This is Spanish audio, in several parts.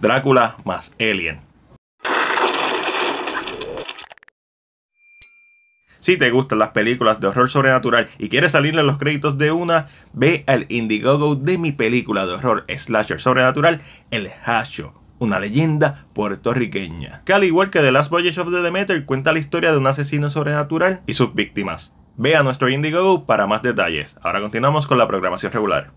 Drácula más Alien. Si te gustan las películas de horror sobrenatural y quieres salirle los créditos de una, ve al Indiegogo de mi película de horror slasher sobrenatural, El Hasho, una leyenda puertorriqueña, que al igual que The Last Voyage of the Demeter cuenta la historia de un asesino sobrenatural y sus víctimas. Ve a nuestro Indiegogo para más detalles. Ahora continuamos con la programación regular.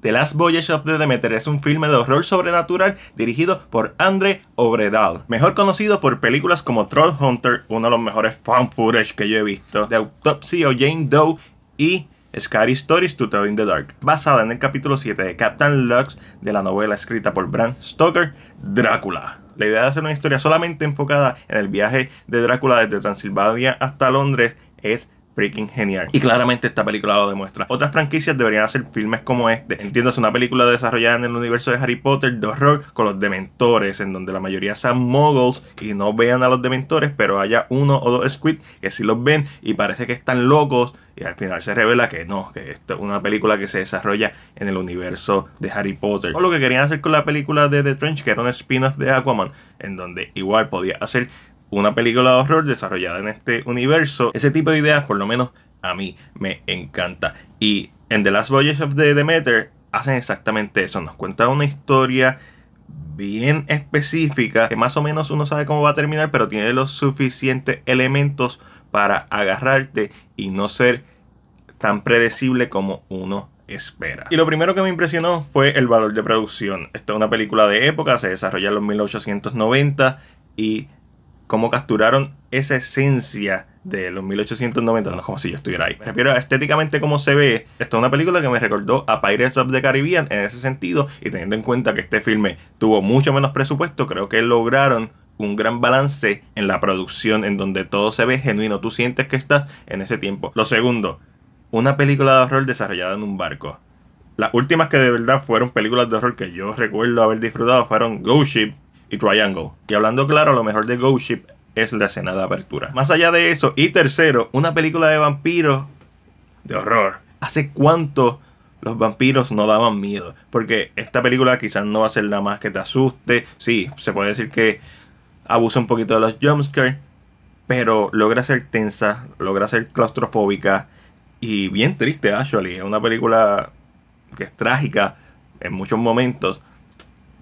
The Last Voyage of the Demeter es un filme de horror sobrenatural dirigido por Andre Obredal, mejor conocido por películas como Troll Hunter, uno de los mejores fan footage que yo he visto, The Autopsy o Jane Doe y Scary Stories to Tell in the Dark, basada en el capítulo 7 de Captain Lux de la novela escrita por Bram Stoker, Drácula. La idea de hacer una historia solamente enfocada en el viaje de Drácula desde Transilvania hasta Londres es freaking genial. Y claramente esta película lo demuestra. Otras franquicias deberían hacer filmes como este. es una película desarrollada en el universo de Harry Potter de horror con los dementores, en donde la mayoría sean muggles y no vean a los dementores, pero haya uno o dos squid que sí los ven y parece que están locos. Y al final se revela que no, que esto es una película que se desarrolla en el universo de Harry Potter. O lo que querían hacer con la película de The Trench, que era un spin-off de Aquaman, en donde igual podía hacer una película de horror desarrollada en este universo. Ese tipo de ideas, por lo menos a mí, me encanta. Y en The Last Voyage of the Demeter hacen exactamente eso. Nos cuentan una historia bien específica que más o menos uno sabe cómo va a terminar, pero tiene los suficientes elementos para agarrarte y no ser tan predecible como uno espera. Y lo primero que me impresionó fue el valor de producción. Esta es una película de época, se desarrolla en los 1890 y cómo capturaron esa esencia de los 1890, no es como si yo estuviera ahí. Me refiero a estéticamente cómo se ve. Esta es una película que me recordó a Pirates of the Caribbean en ese sentido, y teniendo en cuenta que este filme tuvo mucho menos presupuesto, creo que lograron un gran balance en la producción, en donde todo se ve genuino, tú sientes que estás en ese tiempo. Lo segundo, una película de horror desarrollada en un barco. Las últimas que de verdad fueron películas de horror que yo recuerdo haber disfrutado fueron Ghost Ship, y Triangle. Y hablando claro, lo mejor de Ghost Ship es la escena de apertura. Más allá de eso, y tercero, una película de vampiros de horror. ¿Hace cuánto los vampiros no daban miedo? Porque esta película quizás no va a ser nada más que te asuste. Sí, se puede decir que abusa un poquito de los jumpscares, pero logra ser tensa, logra ser claustrofóbica y bien triste, actually. Es una película que es trágica en muchos momentos,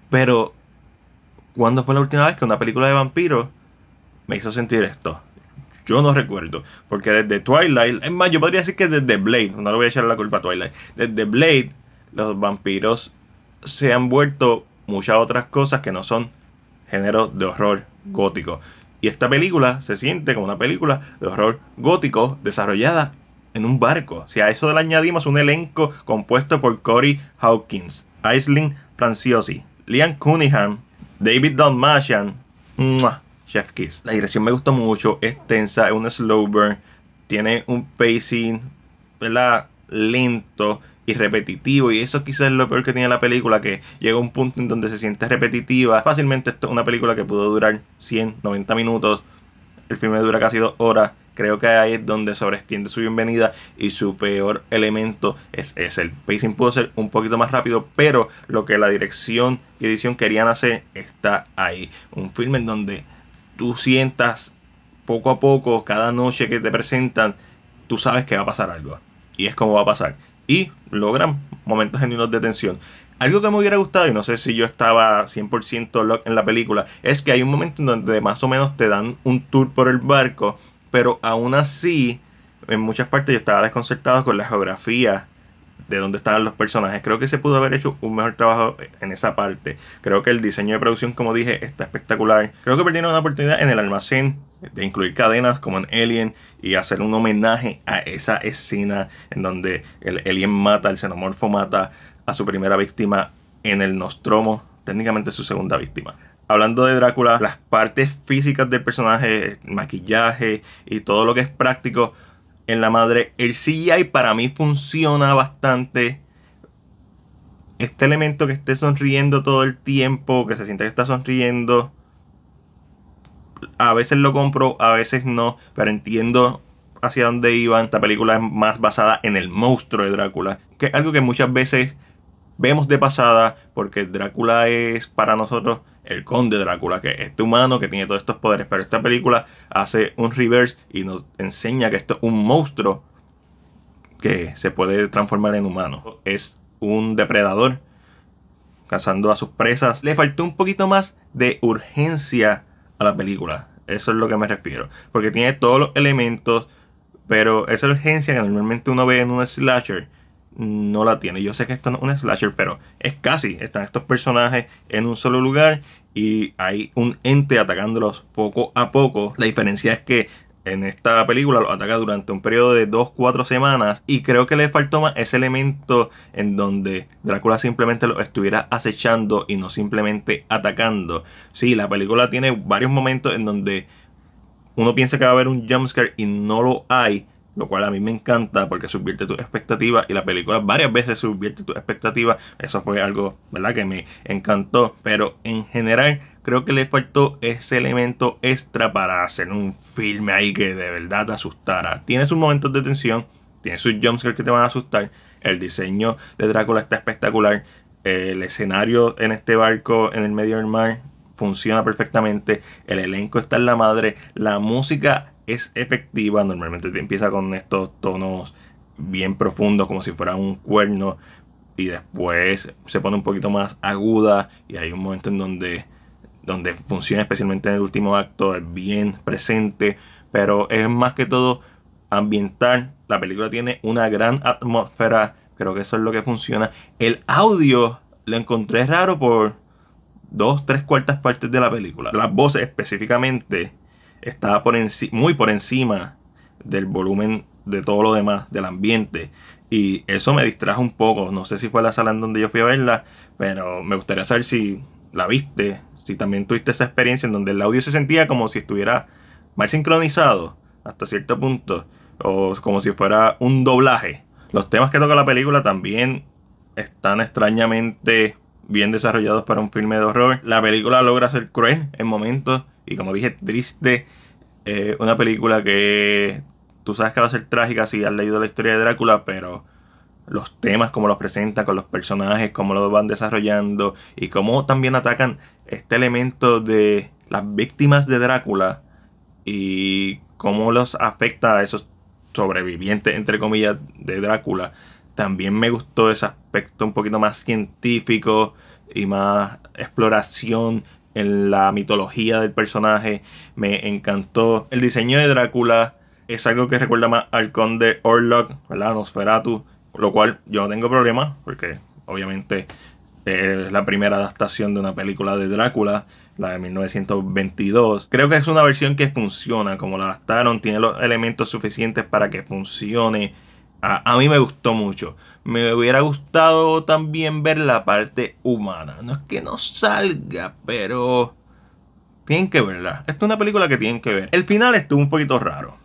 pero ¿Cuándo fue la última vez que una película de vampiros me hizo sentir esto? Yo no recuerdo, porque desde Twilight, es más, yo podría decir que desde Blade, no le voy a echar la culpa a Twilight, desde Blade los vampiros se han vuelto muchas otras cosas que no son géneros de horror gótico. Y esta película se siente como una película de horror gótico desarrollada en un barco. Si a eso le añadimos un elenco compuesto por Corey Hawkins, Aisling Franciosi, Liam Cunningham, David Dalmatian. Chef Kiss. La dirección me gustó mucho. Es tensa, es un slow burn. Tiene un pacing, ¿verdad? Lento y repetitivo. Y eso quizás es lo peor que tiene la película, que llega a un punto en donde se siente repetitiva. Fácilmente esto es una película que pudo durar 100, 90 minutos. El filme dura casi dos horas Creo que ahí es donde sobreestiende su bienvenida y su peor elemento es, el pacing pudo ser un poquito más rápido, pero lo que la dirección y edición querían hacer está ahí. Un filme en donde tú sientas poco a poco, cada noche que te presentan, tú sabes que va a pasar algo. Y es como va a pasar. Y logran momentos genuinos de tensión. Algo que me hubiera gustado, y no sé si yo estaba 100% en la película, es que hay un momento en donde más o menos te dan un tour por el barco pero aún así, en muchas partes yo estaba desconcertado con la geografía de donde estaban los personajes. Creo que se pudo haber hecho un mejor trabajo en esa parte. Creo que el diseño de producción, como dije, está espectacular. Creo que perdieron una oportunidad en el almacén de incluir cadenas como en Alien y hacer un homenaje a esa escena en donde el alien mata, el xenomorfo mata a su primera víctima en el Nostromo, técnicamente su segunda víctima hablando de Drácula, las partes físicas del personaje, el maquillaje y todo lo que es práctico en la madre, el CGI para mí funciona bastante. Este elemento que esté sonriendo todo el tiempo, que se sienta que está sonriendo, a veces lo compro, a veces no, pero entiendo hacia dónde iban. Esta película es más basada en el monstruo de Drácula, que es algo que muchas veces vemos de pasada, porque Drácula es para nosotros el conde Drácula, que es este humano que tiene todos estos poderes, pero esta película hace un reverse y nos enseña que esto es un monstruo que se puede transformar en humano. Es un depredador cazando a sus presas. Le faltó un poquito más de urgencia a la película. Eso es lo que me refiero. Porque tiene todos los elementos, pero esa urgencia que normalmente uno ve en un slasher no la tiene. Yo sé que esto no es un slasher, pero es casi. Están estos personajes en un solo lugar y hay un ente atacándolos poco a poco. La diferencia es que en esta película lo ataca durante un periodo de 2-4 semanas y creo que le faltó más ese elemento en donde Drácula simplemente lo estuviera acechando y no simplemente atacando. Sí, la película tiene varios momentos en donde uno piensa que va a haber un jumpscare y no lo hay lo cual a mí me encanta porque subvierte tus expectativas y la película varias veces subvierte tus expectativas. Eso fue algo, ¿verdad? Que me encantó, pero en general creo que le faltó ese elemento extra para hacer un filme ahí que de verdad te asustara. Tiene sus momentos de tensión, tiene sus jumpscares que te van a asustar. El diseño de Drácula está espectacular. El escenario en este barco en el medio del mar funciona perfectamente. El elenco está en la madre. La música es efectiva. Normalmente te empieza con estos tonos bien profundos, como si fuera un cuerno. Y después se pone un poquito más aguda. Y hay un momento en donde, donde funciona, especialmente en el último acto, es bien presente. Pero es más que todo ambiental. La película tiene una gran atmósfera. Creo que eso es lo que funciona. El audio lo encontré raro por dos, tres cuartas partes de la película. Las voces específicamente estaba por muy por encima del volumen de todo lo demás, del ambiente. Y eso me distrajo un poco. No sé si fue la sala en donde yo fui a verla, pero me gustaría saber si la viste, si también tuviste esa experiencia en donde el audio se sentía como si estuviera mal sincronizado hasta cierto punto, o como si fuera un doblaje. Los temas que toca la película también están extrañamente bien desarrollados para un filme de horror. La película logra ser cruel en momentos y como dije, triste. Eh, una película que tú sabes que va a ser trágica si has leído la historia de Drácula, pero los temas, como los presenta, con los personajes, cómo los van desarrollando y cómo también atacan este elemento de las víctimas de Drácula y cómo los afecta a esos sobrevivientes, entre comillas, de Drácula. También me gustó ese aspecto un poquito más científico y más exploración en la mitología del personaje. Me encantó. El diseño de Drácula es algo que recuerda más al conde Orlok, ¿verdad? Nosferatu. Lo cual yo no tengo problema, porque obviamente eh, es la primera adaptación de una película de Drácula, la de 1922. Creo que es una versión que funciona, como la adaptaron, tiene los elementos suficientes para que funcione a, mí me gustó mucho. Me hubiera gustado también ver la parte humana. No es que no salga, pero... Tienen que verla. Esta es una película que tienen que ver. El final estuvo un poquito raro.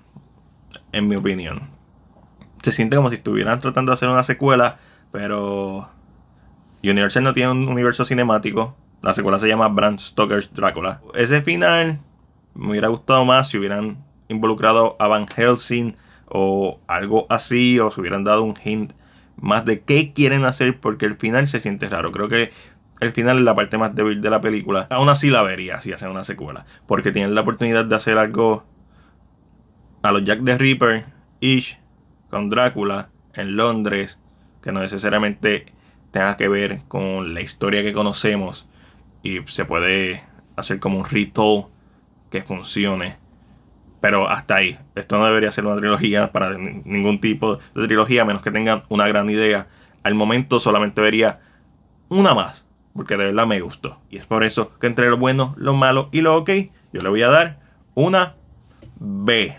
En mi opinión. Se siente como si estuvieran tratando de hacer una secuela. Pero... Universal no tiene un universo cinemático. La secuela se llama Bram Stoker's Drácula. Ese final me hubiera gustado más si hubieran involucrado a Van Helsing o algo así, o se hubieran dado un hint más de qué quieren hacer, porque el final se siente raro. Creo que el final es la parte más débil de la película. Aún así la vería si hacen una secuela, porque tienen la oportunidad de hacer algo a los Jack the Ripper, Ish, con Drácula, en Londres, que no necesariamente tenga que ver con la historia que conocemos y se puede hacer como un ritual que funcione pero hasta ahí. Esto no debería ser una trilogía para ningún tipo de trilogía, a menos que tengan una gran idea. Al momento solamente vería una más, porque de verdad me gustó. Y es por eso que entre lo bueno, lo malo y lo ok, yo le voy a dar una B.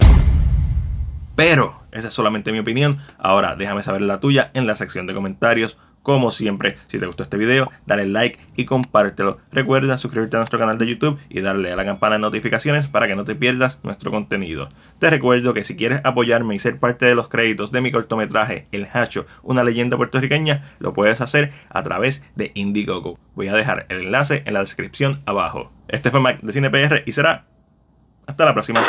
Pero esa es solamente mi opinión. Ahora déjame saber la tuya en la sección de comentarios. Como siempre, si te gustó este video, dale like y compártelo. Recuerda suscribirte a nuestro canal de YouTube y darle a la campana de notificaciones para que no te pierdas nuestro contenido. Te recuerdo que si quieres apoyarme y ser parte de los créditos de mi cortometraje El Hacho, una leyenda puertorriqueña, lo puedes hacer a través de Indiegogo. Voy a dejar el enlace en la descripción abajo. Este fue Mike de CinePR y será hasta la próxima.